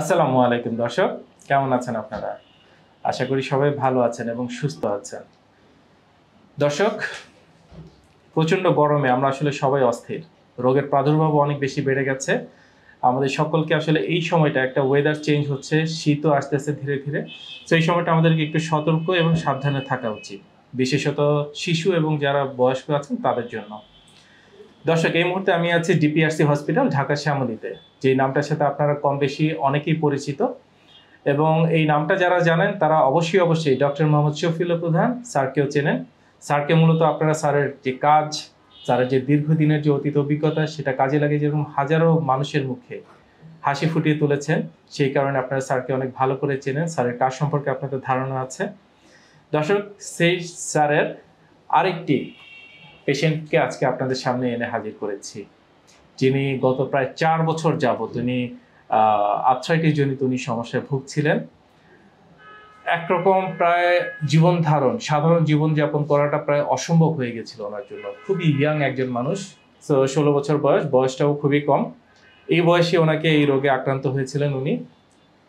আসসালামু আলাইকুম দর্শক কেমন আছেন আপনারা আশা করি সবাই ভালো আছেন এবং সুস্থ আছেন দর্শক প্রচণ্ড গরমে আমরা আসলে সবাই অস্থির রোগের প্রাদুর্ভাব অনেক বেশি বেড়ে গেছে আমাদের সকলকে আসলে এই সময়টা একটা ওয়েদার চেঞ্জ হচ্ছে শীতও আস্তে আস্তে ধীরে ধীরে তো এই সময়টা আমাদেরকে একটু সতর্ক এবং সাবধানে থাকা উচিত বিশেষত শিশু এবং যারা বয়স্ক আছেন তাদের জন্য দর্শক এই মুহূর্তে আমি আছি ডিপিআরসি হসপিটাল ঢাকা শ্যামলীতে যে নামটার সাথে আপনারা কম বেশি অনেকেই পরিচিত এবং এই নামটা যারা জানেন তারা অবশ্যই অবশ্যই ডক্টর মোহাম্মদ শফিল প্রধান স্যারকেও চেনেন স্যারকে মূলত আপনারা স্যারের যে কাজ স্যারের যে দীর্ঘদিনের যে অতীত অভিজ্ঞতা সেটা কাজে লাগে যেরকম হাজারো মানুষের মুখে হাসি ফুটিয়ে তুলেছেন সেই কারণে আপনারা স্যারকে অনেক ভালো করে চেনেন স্যারের কাজ সম্পর্কে আপনাদের ধারণা আছে দর্শক সেই স্যারের আরেকটি পেশেন্টকে আজকে আপনাদের সামনে এনে হাজির করেছি যিনি গত প্রায় চার বছর যাবত তিনি জনিত উনি সমস্যায় ভুগছিলেন একরকম প্রায় জীবন ধারণ সাধারণ জীবনযাপন করাটা প্রায় অসম্ভব হয়ে গেছিল ওনার জন্য খুবই ইয়াং একজন মানুষ ষোলো বছর বয়স বয়সটাও খুবই কম এই বয়সে ওনাকে এই রোগে আক্রান্ত হয়েছিলেন উনি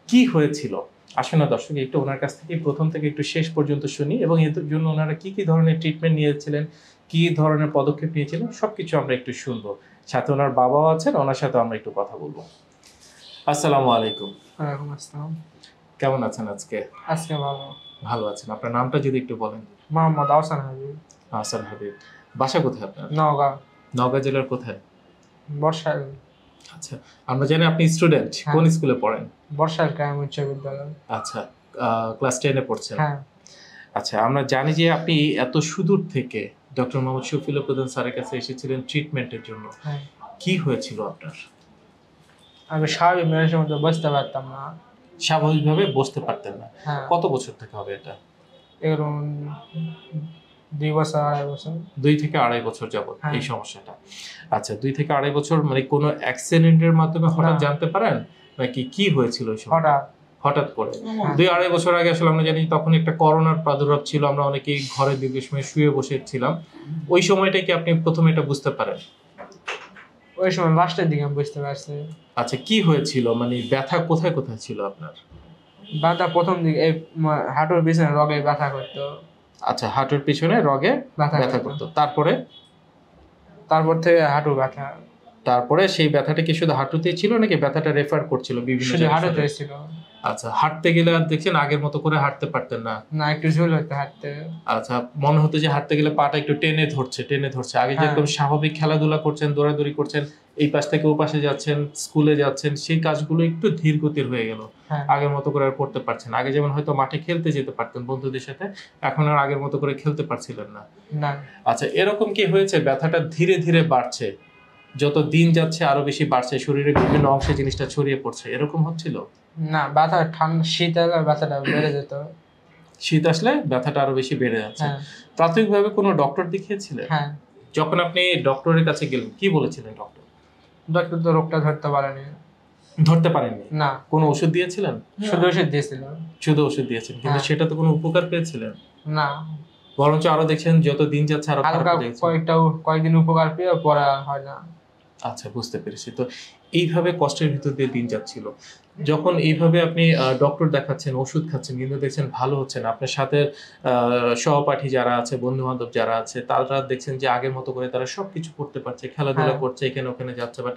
কি হয়েছিল আসে না দর্শক একটু ওনার কাছ থেকে প্রথম থেকে একটু শেষ পর্যন্ত শুনি এবং এর জন্য ওনারা কি কি ধরনের ট্রিটমেন্ট নিয়েছিলেন কি ধরনের পদক্ষেপ নিয়েছিলেন সব কিছু আমরা একটু শুনবো সাথে ওনার বাবাও আছেন ওনার সাথে আমরা একটু কথা বলবো আসসালামু আলাইকুম ওয়ালাইকুম আসসালাম কেমন আছেন আজকে আজকে ভালো ভালো আছেন আপনার নামটা যদি একটু বলেন মোহাম্মদ আহসান হাবিব আহসান হাবিব বাসা কোথায় আপনার নওগাঁ নওগাঁ জেলার কোথায় বর্ষায় আচ্ছা আমরা জানি আপনি স্টুডেন্ট কোন স্কুলে হ্যাঁ। পড়েন বর্ষার গ্রাম উচ্চ বিদ্যালয় আচ্ছা ক্লাস টেনে পড়ছেন হ্যাঁ আচ্ছা আমরা জানি যে আপনি এত সুদূর থেকে ডক্টর মোহাম্মদ শফিল প্রধান স্যারের কাছে এসেছিলেন ট্রিটমেন্টের জন্য হ্যাঁ। কি হয়েছিল আপনার আমি স্বাভাবিক মানুষের মধ্যে বসতে পারতাম না স্বাভাবিকভাবে বসতে পারতেন না হ্যাঁ। কত বছর থেকে হবে এটা এরকম দুই বছর আড়াই বছর দুই থেকে আড়াই বছর যাবত হ্যাঁ। এই সমস্যাটা আচ্ছা দুই থেকে আড়াই বছর মানে কোনো অ্যাক্সিডেন্টের মাধ্যমে হঠাৎ জানতে পারেন নাকি কি হয়েছিল হঠাৎ হঠাৎ করে হ্যাঁ। দুই আড়াই বছর আগে আসলে আমরা জানি তখন একটা করোনার প্রাদুর্ভাব ছিল আমরা অনেকেই ঘরে দীর্ঘ সময় শুয়ে ছিলাম ওই সময়টা কি আপনি প্রথমে এটা বুঝতে পারেন ওই সময় লাস্টের দিকে আমি বুঝতে পারছি আচ্ছা কি হয়েছিল মানে ব্যথা কোথায় কোথায় ছিল আপনার ব্যথা প্রথম দিকে এই হাঁটুর পিছনে রগে ব্যথা করতো আচ্ছা হাঁটুর পিছনে রগে ব্যথা করতো তারপরে তারপর থেকে হাঁটু ব্যথা তারপরে সেই ব্যথাটা কি শুধু হাঁটুতে ছিল নাকি ব্যথাটা রেফার করছিল বিভিন্ন হাঁটুতে ছিল আচ্ছা হাঁটতে গেলে দেখছেন আগের মতো করে হাঁটতে পারতেন না না একটু ঝুল হতে হাঁটতে আচ্ছা মনে হতো যে হাঁটতে গেলে পাটা একটু টেনে ধরছে টেনে ধরছে আগে যে হ্যাঁ। একদম স্বাভাবিক খেলাধুলা করছেন দৌড়াদৌড়ি করছেন এই পাশ থেকে ও পাশে যাচ্ছেন স্কুলে যাচ্ছেন সেই কাজগুলো একটু ধীর গতির হয়ে গেল হ্যাঁ। আগের মতো করে আর করতে পারছেন আগে যেমন হয়তো মাঠে খেলতে যেতে পারতেন বন্ধুদের সাথে এখন আর আগের মতো করে খেলতে পারছিলেন না আচ্ছা এরকম কি হয়েছে ব্যথাটা ধীরে ধীরে বাড়ছে যত দিন যাচ্ছে আরো বেশি বাড়ছে শরীরের বিভিন্ন অংশে জিনিসটা ছড়িয়ে পড়ছে এরকম হচ্ছিল না ব্যথা ঠান্ডা শীত আসলে ব্যথাটা বেড়ে যেত শীত আসলে ব্যথাটা আরো বেশি বেড়ে যাচ্ছে হ্যাঁ। প্রাথমিকভাবে কোনো ডক্টর দেখিয়েছিলেন হ্যাঁ যখন আপনি ডক্টরের কাছে গেলেন কি বলেছিলেন ডক্টর ডক্টর তো রোগটা ধরতে পারেনি ধরতে পারেননি না কোনো ওষুধ দিয়েছিলেন শুধু ওষুধ দিয়েছিলেন শুধু ওষুধ দিয়েছেন কিন্তু হ্যাঁ। সেটা তো কোনো উপকার পেয়েছিলেন না বরঞ্চ আরো দেখছেন যত দিন যাচ্ছে আরো কয়েকটা কয়েকদিন উপকার পেয়ে পড়া হয় না আচ্ছা বুঝতে পেরেছি তো এইভাবে কষ্টের ভিতর দিয়ে দিন যাচ্ছিল যখন এইভাবে আপনি ডক্টর দেখাচ্ছেন ওষুধ খাচ্ছেন কিন্তু দেখছেন ভালো হচ্ছে না আপনার সাথে সহপাঠী যারা আছে বন্ধু বান্ধব যারা আছে তারা দেখছেন যে আগের মতো করে তারা সবকিছু করতে পারছে খেলাধুলা হ্যাঁ। করছে এখানে ওখানে যাচ্ছে বাট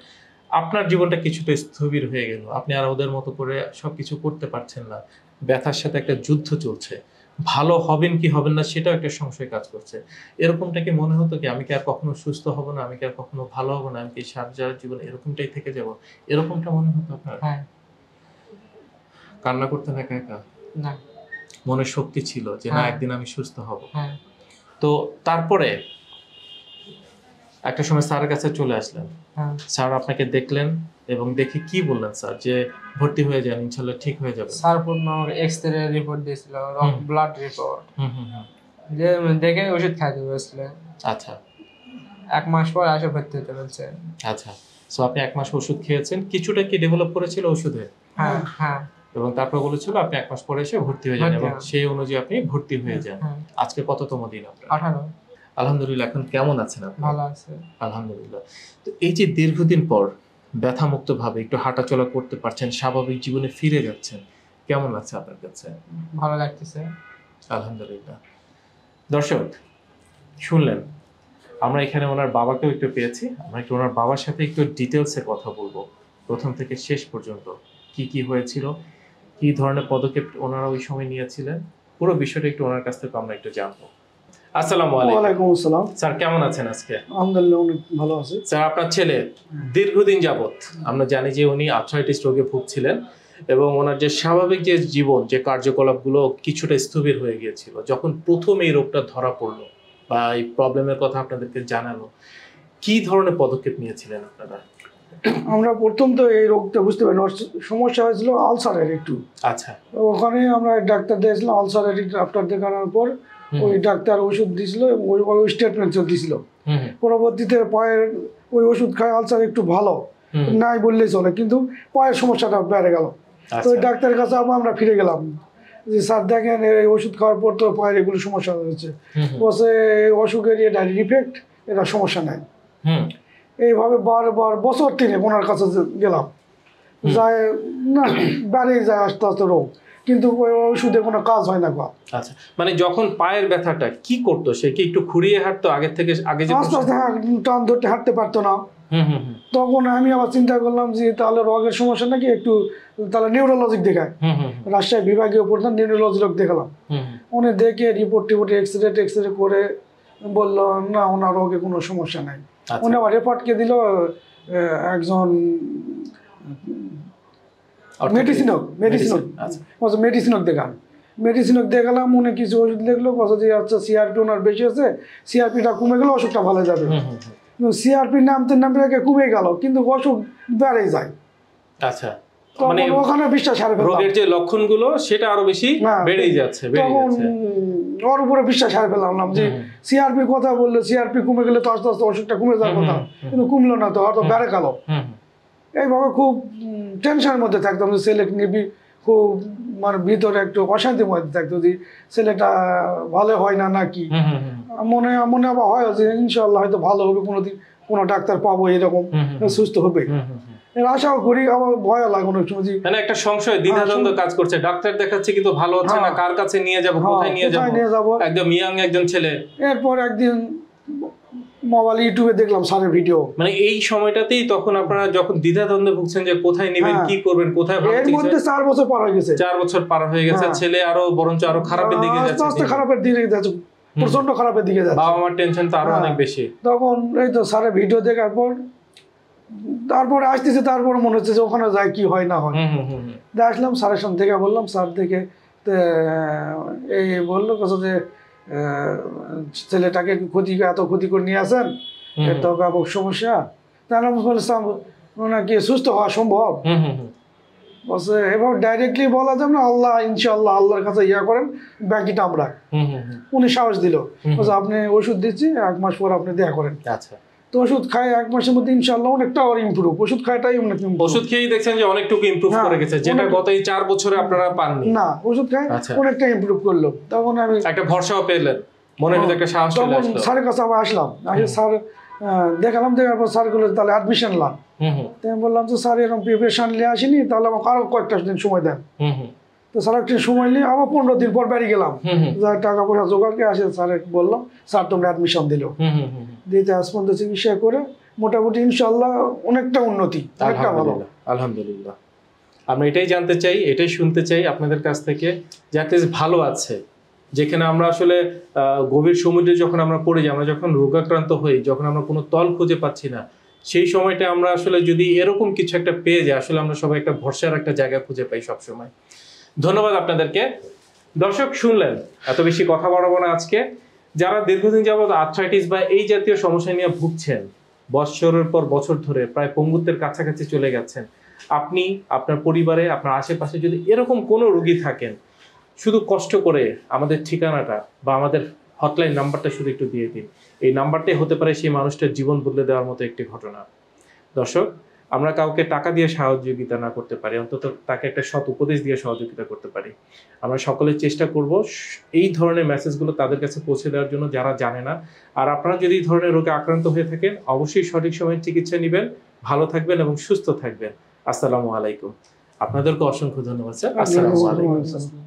আপনার জীবনটা কিছুটা স্থবির হয়ে গেল আপনি আর ওদের মতো করে সবকিছু করতে পারছেন না ব্যথার সাথে একটা যুদ্ধ চলছে ভালো হবেন কি হবেন না সেটাও একটা সংশয় কাজ করছে এরকমটা কি মনে হতো কি আমি কি আর কখনো সুস্থ হব না আমি কি আর কখনো ভালো হব না আমি কি সারা জীবন এরকমটাই থেকে যাব এরকমটা মনে হতো আপনার হ্যাঁ কান্না করতে একা একা না মনে শক্তি ছিল যে না হ্যাঁ। একদিন আমি সুস্থ হব হ্যাঁ তো তারপরে একটা সময় স্যারের কাছে চলে আসলেন হ্যাঁ। স্যার আপনাকে দেখলেন এবং দেখে কি বললেন স্যার যে ভর্তি হয়ে যান ইনশাল্লাহ ঠিক হয়ে যাবে স্যার পূর্ণ এক্স রে রিপোর্ট দিয়েছিল ব্লাড রিপোর্ট যে দেখে ওষুধ খাইতে বসলে আচ্ছা এক মাস পর আসে ভর্তি হতে বলছে আচ্ছা সো আপনি এক মাস ওষুধ খেয়েছেন কিছুটা কি ডেভেলপ করেছিল ওষুধে হ্যাঁ হ্যাঁ এবং তারপর বলেছিল আপনি এক মাস পরে এসে ভর্তি হয়ে যান এবং সেই অনুযায়ী আপনি ভর্তি হয়ে হ্যাঁ, যান হ্যাঁ। আজকে কততম দিন আপনার আঠারো আলহামদুলিল্লাহ এখন কেমন আছেন আপনি ভালো আছে আলহামদুলিল্লাহ তো এই যে দীর্ঘদিন পর ব্যথামুক্ত ভাবে একটু হাঁটাচলা করতে পারছেন স্বাভাবিক জীবনে ফিরে যাচ্ছেন কেমন লাগছে আপনার কাছে ভালো লাগতেছে আলহামদুলিল্লাহ দর্শক শুনলেন আমরা এখানে ওনার বাবাকেও একটু পেয়েছি আমরা একটু ওনার বাবার সাথে একটু ডিটেলসে কথা বলবো প্রথম থেকে শেষ পর্যন্ত কি কি হয়েছিল কি ধরনের পদক্ষেপ ওনারা ওই সময় নিয়েছিলেন পুরো বিষয়টা একটু ওনার কাছ থেকে আমরা একটু জানবো যে কিছুটা স্থবির হয়ে গিয়েছিল যখন প্রথম এই রোগটা ধরা পড়লো বা এই প্রবলেমের কথা আপনাদেরকে জানালো কি ধরনের পদক্ষেপ নিয়েছিলেন আপনারা আমরা প্রথম তো এই রোগটা বুঝতে পারি সমস্যা হয়েছিল আলসারের একটু আচ্ছা ওখানে আমরা ডাক্তার দিয়েছিলাম আলসারের ডাক্তার দেখানোর পর ওই ডাক্তার ওষুধ দিছিল ওইভাবে ওই স্টেটমেন্টও দিছিল পরবর্তীতে পায়ের ওই ওষুধ খায় আলসার একটু ভালো নাই বললেই চলে কিন্তু পায়ের সমস্যাটা বেড়ে গেল আচ্ছা। তো ওই ডাক্তারের কাছে আবার আমরা ফিরে গেলাম যে স্যার দেখেন এই ওষুধ খাওয়ার পর তো পায়ের এগুলো সমস্যা হয়েছে বসে এই অসুখের এটা ইয়ে ইফেক্ট এটা সমস্যা নাই এইভাবে বারবার বছর তিনে ওনার কাছে গেলাম যায় না বেড়েই যায় আস্তে আস্তে রোগ কিন্তু ওই ওষুধে কোনো কাজ হয় না গো আচ্ছা মানে যখন পায়ের ব্যথাটা কি করতো সে কি একটু খুঁড়িয়ে হাঁটতো আগের থেকে আগে আস্তে আস্তে হ্যাঁ, টান ধরতে হাঁটতে পারতো না তখন আমি আবার চিন্তা করলাম যে তাহলে রগের সমস্যা নাকি একটু তাহলে নিউরোলজিক দেখায় রাজশাহী বিভাগীয় প্রধান নিউরোলজি লোক দেখালাম উনি দেখে রিপোর্ট টিপোর্ট এক্স রে টেক্স রে করে বললো না ওনার রোগে কোনো সমস্যা নাই আচ্ছা। উনি আবার রেপোর্টকে দিল একজন মেডিসিনক মেডিসিনক আচ্ছা মেডিসিনক দেখান মেডিসিনক দেখালাম উনি কিছু ওষুধ বলছে যে আচ্ছা সিআরপি ওনার বেশি আছে সিআরপিটা কমে গেলে অসুখটা ভালো যাবে সিআরপি নামতে নামতে আগে কমে গেল কিন্তু অসুখ বেড়ে যায় আচ্ছা মানে সেটা আরো বেশি হ্যাঁ, যাচ্ছে ওর উপরে বিশ্বাস না যে কথা বললে সিআরপি কমে গেলে তো আস্তে আস্তে অসুখটা কমে যাওয়ার কথা কিন্তু কমলো না তো বেড়ে গেল এই বাবা খুব টেনশনের মধ্যে থাকতাম যে সিলেক্ট নিবি খুব মানে ভিতরে একটু অশান্তির মধ্যে থাকতো যে ছেলেটা ভালো হয় না নাকি মনে মনে আবার হয় যে ইনশাল্লাহ হয়তো ভালো হবে কোনোদিন কোনো ডাক্তার পাবো এরকম সুস্থ হবে আশাও করি আবার ভয় লাগানো শুনছি মানে একটা সংশয় দ্বিধাদ্বন্দ্ব হ্যাঁ, কাজ করছে ডাক্তার দেখাচ্ছে কিন্তু ভালো হচ্ছে না হ্যাঁ। কার কাছে নিয়ে যাব কোথায় হ্যাঁ, নিয়ে যাব একদম ইয়াং একজন ছেলে এরপর একদিন মোবাইল ইউটিউবে দেখলাম সারের ভিডিও মানে এই সময়টাতেই তখন আপনারা যখন দ্বিধা দ্বন্দ্বে ভুগছেন যে কোথায় নেবেন হ্যাঁ। কি করবেন কোথায় এর মধ্যে চার বছর পার হয়ে গেছে চার বছর পার হয়ে গেছে হ্যাঁ। ছেলে আরো বরঞ্চ আরো খারাপের দিকে যাচ্ছে আস্তে আস্তে খারাপের দিকে যাচ্ছে প্রচন্ড খারাপের দিকে যাচ্ছে বাবা মার টেনশন তো আরো হ্যাঁ। অনেক বেশি তখন এই তো সারের ভিডিও দেখার পর তারপর আসতেছে তারপর মনে হচ্ছে যে ওখানে যায় কি হয় না হয় দেখলাম সারের সঙ্গে থেকে বললাম স্যার থেকে এই বললো কথা যে ছেলেটাকে ক্ষতি এত ক্ষতি করে নিয়ে আসেন তো সমস্যা তাহলে ইসলাম ওনাকে সুস্থ হওয়া সম্ভব বলছে এবার ডাইরেক্টলি বলা যাবে না আল্লাহ ইনশাআল্লাহ আল্লাহর কাছে ইয়া করেন বাকিটা আমরা উনি সাহস দিল আপনি ওষুধ দিচ্ছি এক মাস পর আপনি দেয়া করেন আচ্ছা ওষুধ খায় এক মাসের মধ্যে ইনশাল্লাহ অনেকটা আর ইমপ্রুভ ওষুধ খায়টাই অনেক ওষুধ খেয়েই দেখছেন যে অনেকটুকু ইমপ্রুভ করে গেছে যেটা গত এই চার বছরে আপনারা পাননি না ওষুধ খায় আচ্ছা। অনেকটা ইমপ্রুভ করলো তখন আমি একটা ভরসাও পেলেন মনে হচ্ছে একটা সাহস চলে আসলো স্যারের কাছে আবার আসলাম স্যার দেখালাম দেখার পর স্যার বললো তাহলে অ্যাডমিশন নিলাম তো আমি বললাম যে স্যার এরকম প্রিপারেশন নিয়ে আসিনি তাহলে আমাকে আরো কয়েকটা দিন সময় দেন তো স্যার একটু সময় নিয়ে আবার পনেরো দিন পর বাড়ি গেলাম টাকা পয়সা জোগাড়কে আসে স্যার বললাম স্যার তোমরা অ্যাডমিশন দিল দিতে আজ চিকিৎসা করে মোটামুটি ইনশাল্লাহ অনেকটা উন্নতি অনেকটা ভালো আলহামদুলিল্লাহ আমরা এটাই জানতে চাই এটাই শুনতে চাই আপনাদের কাছ থেকে যাতে ভালো আছে যেখানে আমরা আসলে গভীর সমুদ্রে যখন আমরা পড়ে যাই আমরা যখন রোগাক্রান্ত হই যখন আমরা কোনো তল খুঁজে পাচ্ছি না সেই সময়টা আমরা আসলে যদি এরকম কিছু একটা পেয়ে যাই আসলে আমরা সবাই একটা ভরসার একটা জায়গা খুঁজে পাই সবসময় ধন্যবাদ আপনাদেরকে দর্শক শুনলেন এত বেশি কথা বাড়াবো না আজকে যারা দীর্ঘদিন যাবৎ আর্থ্রাইটিস বা এই জাতীয় সমস্যা নিয়ে ভুগছেন বছরের পর বছর ধরে প্রায় পঙ্গুত্বের কাছাকাছি চলে গেছেন আপনি আপনার পরিবারে আপনার আশেপাশে যদি এরকম কোনো রোগী থাকেন শুধু কষ্ট করে আমাদের ঠিকানাটা বা আমাদের হটলাইন নাম্বারটা শুধু একটু দিয়ে দিন এই নাম্বারটাই হতে পারে সেই মানুষটার জীবন বদলে দেওয়ার মতো একটি ঘটনা দর্শক আমরা কাউকে টাকা দিয়ে সহযোগিতা না করতে পারি অন্তত তাকে একটা সৎ উপদেশ দিয়ে সহযোগিতা করতে পারি আমরা সকলে চেষ্টা করব এই ধরনের মেসেজগুলো তাদের কাছে পৌঁছে দেওয়ার জন্য যারা জানে না আর আপনারা যদি এই ধরনের রোগে আক্রান্ত হয়ে থাকেন অবশ্যই সঠিক সময়ে চিকিৎসা নেবেন ভালো থাকবেন এবং সুস্থ থাকবেন আসসালামু আলাইকুম আপনাদেরকে অসংখ্য ধন্যবাদ স্যার আসসালামু আলাইকুম